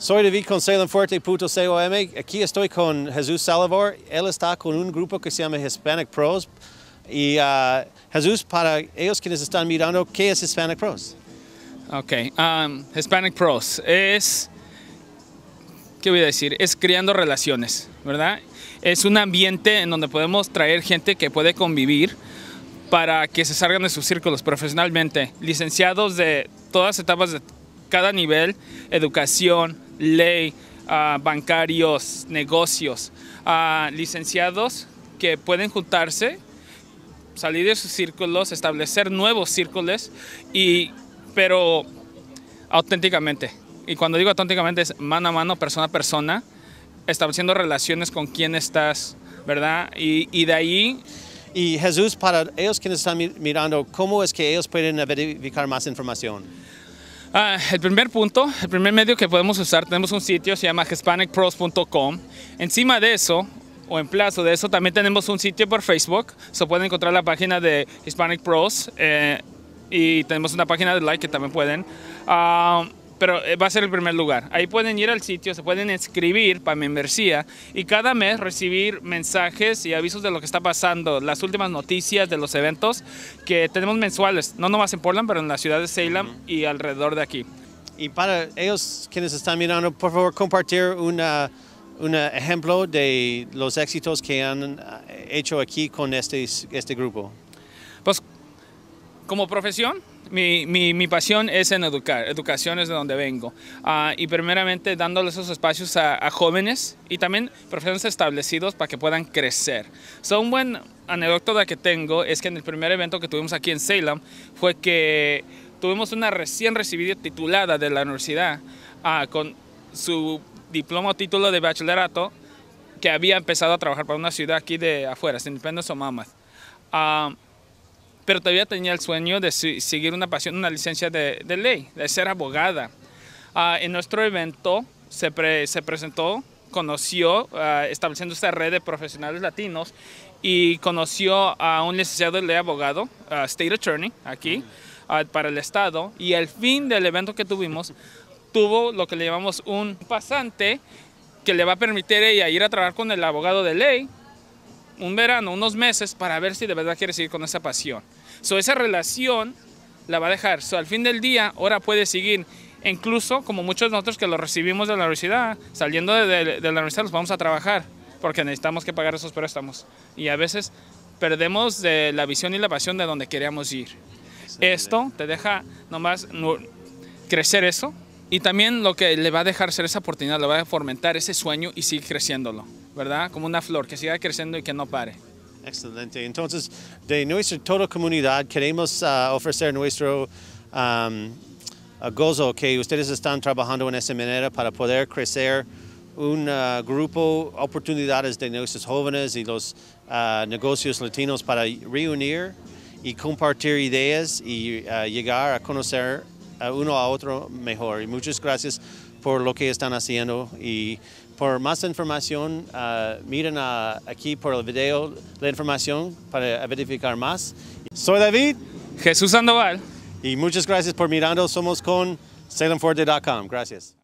Soy David con SalemFuerte.com. Aquí estoy con Jesús Salvador. Él está con un grupo que se llama Hispanic Pros. Y uh, Jesús, para ellos quienes están mirando, ¿qué es Hispanic Pros? Ok, um, Hispanic Pros es, ¿qué voy a decir? Es creando relaciones, ¿verdad? Es un ambiente en donde podemos traer gente que puede convivir para que se salgan de sus círculos profesionalmente, licenciados de todas etapas de cada nivel, educación, ley, ah, bancarios, negocios, a ah, licenciados que pueden juntarse, salir de sus círculos, establecer nuevos círculos, y, pero auténticamente. Y cuando digo auténticamente es mano a mano, persona a persona, estableciendo relaciones con quién estás, ¿verdad? Y, y de ahí y Jesús, para ellos que están mirando, ¿cómo es que ellos pueden verificar más información? Ah, el primer punto, el primer medio que podemos usar, tenemos un sitio, se llama hispanicpros.com. Encima de eso, o en plazo de eso, también tenemos un sitio por Facebook. Se puede encontrar la página de Hispanic Pros eh, y tenemos una página de like que también pueden. Ah, pero eh, va a ser el primer lugar. Ahí pueden ir al sitio, se pueden inscribir para membresía y cada mes recibir mensajes y avisos de lo que está pasando, las últimas noticias de los eventos que tenemos mensuales, no nomás en Portland, pero en la ciudad de Salem y alrededor de aquí. Y para ellos quienes están mirando, por favor, compartir una, un eh, ejemplo de los éxitos que han eh, hecho aquí con este, este grupo. Pues como profesión, mi, mi, mi, pasión es en educar, educación es de donde vengo. Ah, y primeramente dándole esos espacios a, jóvenes y también profesores establecidos para que puedan crecer. Son un buen anécdota que tengo es que en el primer evento que tuvimos aquí en Salem fue que tuvimos una recién recibida titulada de la universidad ah, con su diploma o título de bachillerato que había empezado a trabajar para una ciudad aquí de afuera, Independence O'Mamath. Ah, uh, pero todavía tenía el sueño de seguir una pasión, una licencia de, ley, de ser abogada. Ah, en nuestro evento se, presentó, conoció, ah, estableciendo esta red de profesionales latinos, y conoció a un licenciado de ley abogado, ah, State Attorney, aquí, para el Estado, y al fin del evento que tuvimos, tuvo lo que le llamamos un pasante que le va a permitir ir a trabajar con el abogado de ley un verano, unos meses, para ver si de verdad quiere seguir con esa pasión. So, esa relación la va a dejar. So, al fin del día, ahora puede seguir. Incluso, como muchos de nosotros que lo recibimos de la universidad, saliendo de, la universidad, los vamos a trabajar, porque necesitamos que pagar esos préstamos. Y a veces perdemos la visión y la pasión de donde queríamos ir. Esto te deja nomás crecer eso, y también lo que le va a dejar ser esa oportunidad, le va a fomentar ese sueño y sigue creciéndolo, ¿verdad? Como una flor, que siga creciendo y que no pare. Excelente. Entonces, de nuestra toda comunidad queremos ah, ofrecer nuestro gozo que ustedes están trabajando en esa manera para poder crecer un ah, grupo, oportunidades de nuestros jóvenes y los ah, negocios latinos para reunir y compartir ideas y llegar a conocer uno a otro mejor. Y muchas gracias por lo que están haciendo y por más información, ah, miren aquí por el video la información para verificar más. Soy David. Jesús Sandoval. Y muchas gracias por mirando. Somos con salemforte.com. Gracias.